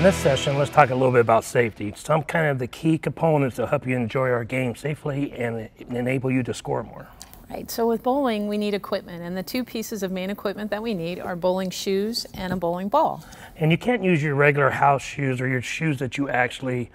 In this session, let's talk a little bit about safety. Some kind of the key components that help you enjoy our game safely and enable you to score more. Right, so with bowling, we need equipment, and the two pieces of main equipment that we need are bowling shoes and a bowling ball. And you can't use your regular house shoes or your shoes that you actually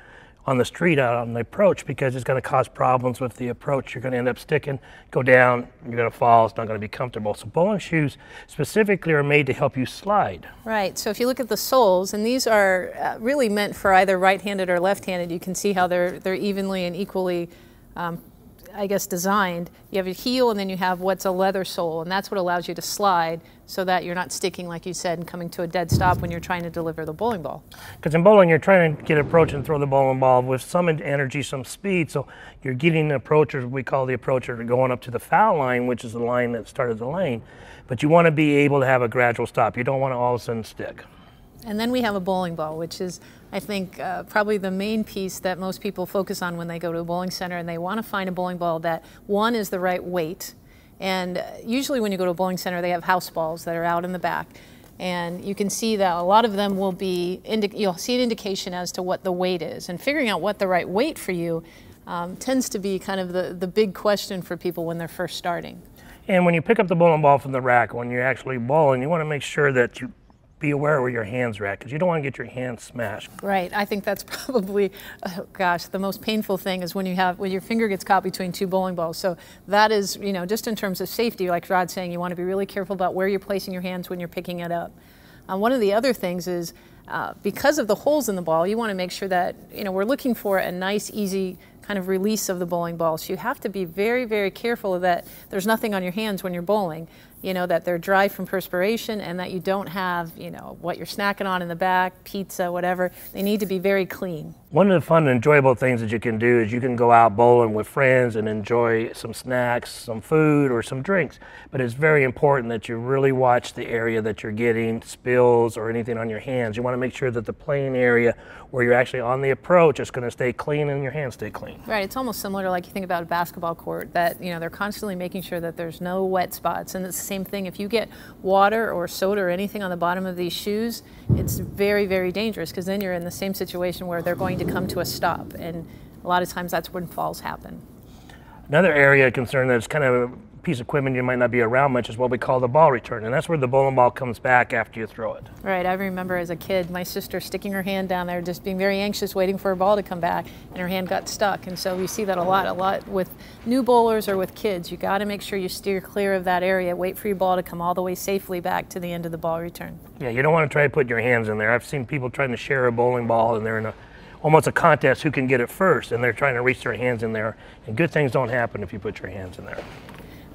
on the street out on the approach because it's going to cause problems with the approach. You're going to end up sticking, go down, you're going to fall, it's not going to be comfortable. So bowling shoes specifically are made to help you slide. Right, so if you look at the soles, and these are uh, really meant for either right-handed or left-handed, you can see how they're, they're evenly and equally um, I guess, designed. You have a heel and then you have what's a leather sole, and that's what allows you to slide so that you're not sticking, like you said, and coming to a dead stop when you're trying to deliver the bowling ball. Because in bowling, you're trying to get approach and throw the bowling ball with some energy, some speed. So you're getting an approacher, we call the approacher, going up to the foul line, which is the line that started the lane. But you want to be able to have a gradual stop. You don't want to all of a sudden stick. And then we have a bowling ball, which is, I think, uh, probably the main piece that most people focus on when they go to a bowling center and they want to find a bowling ball that, one, is the right weight. And uh, usually when you go to a bowling center, they have house balls that are out in the back. And you can see that a lot of them will be, you'll see an indication as to what the weight is. And figuring out what the right weight for you um, tends to be kind of the, the big question for people when they're first starting. And when you pick up the bowling ball from the rack, when you're actually bowling, you want to make sure that you be aware where your hands are at because you don't want to get your hands smashed. Right. I think that's probably, oh gosh, the most painful thing is when you have when your finger gets caught between two bowling balls. So that is, you know, just in terms of safety, like Rod's saying, you want to be really careful about where you're placing your hands when you're picking it up. Um, one of the other things is uh, because of the holes in the ball, you want to make sure that you know we're looking for a nice, easy kind of release of the bowling ball. So you have to be very, very careful that there's nothing on your hands when you're bowling, you know, that they're dry from perspiration and that you don't have, you know, what you're snacking on in the back, pizza, whatever. They need to be very clean. One of the fun and enjoyable things that you can do is you can go out bowling with friends and enjoy some snacks, some food, or some drinks. But it's very important that you really watch the area that you're getting spills or anything on your hands. You want to make sure that the playing area where you're actually on the approach is going to stay clean and your hands stay clean. Right. It's almost similar to like you think about a basketball court that you know they're constantly making sure that there's no wet spots. And it's the same thing. If you get water or soda or anything on the bottom of these shoes, it's very very dangerous because then you're in the same situation where they're going to come to a stop. And a lot of times that's when falls happen. Another area of concern that's kind of piece of equipment you might not be around much is what we call the ball return. And that's where the bowling ball comes back after you throw it. Right. I remember as a kid, my sister sticking her hand down there, just being very anxious, waiting for a ball to come back, and her hand got stuck. And so we see that a lot, a lot with new bowlers or with kids. You got to make sure you steer clear of that area. Wait for your ball to come all the way safely back to the end of the ball return. Yeah, you don't want to try to put your hands in there. I've seen people trying to share a bowling ball, and they're in a almost a contest who can get it first, and they're trying to reach their hands in there. And good things don't happen if you put your hands in there.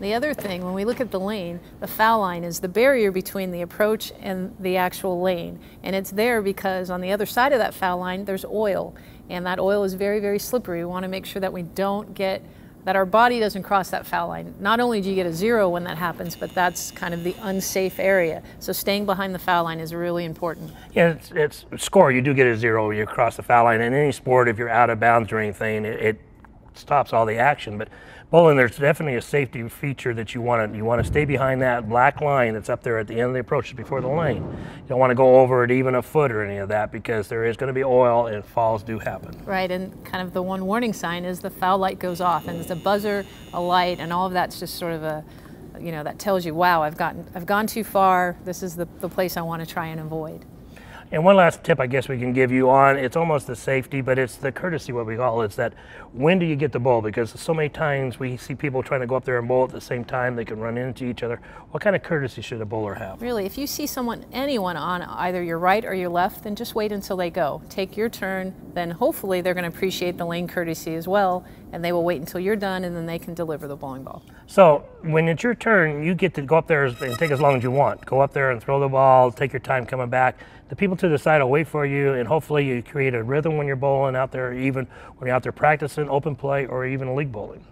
The other thing, when we look at the lane, the foul line is the barrier between the approach and the actual lane. And it's there because on the other side of that foul line, there's oil. And that oil is very, very slippery. We want to make sure that we don't get, that our body doesn't cross that foul line. Not only do you get a zero when that happens, but that's kind of the unsafe area. So staying behind the foul line is really important. Yeah, it's, it's score. You do get a zero when you cross the foul line. In any sport, if you're out of bounds or anything, it, it stops all the action. But bowling, there's definitely a safety feature that you want to you want to stay behind that black line that's up there at the end of the approach before the lane. You don't want to go over it even a foot or any of that because there is going to be oil and falls do happen. Right, and kind of the one warning sign is the foul light goes off and there's a buzzer, a light, and all of that's just sort of a you know that tells you wow I've gotten I've gone too far. This is the, the place I want to try and avoid. And one last tip I guess we can give you on, it's almost the safety, but it's the courtesy, what we call it, is that when do you get the bowl? Because so many times we see people trying to go up there and bowl at the same time, they can run into each other. What kind of courtesy should a bowler have? Really, if you see someone, anyone on either your right or your left, then just wait until they go. Take your turn, then hopefully they're going to appreciate the lane courtesy as well, and they will wait until you're done, and then they can deliver the bowling ball. So when it's your turn, you get to go up there and take as long as you want. Go up there and throw the ball, take your time coming back. The people to the side, I'll wait for you, and hopefully you create a rhythm when you're bowling out there, even when you're out there practicing open play or even league bowling.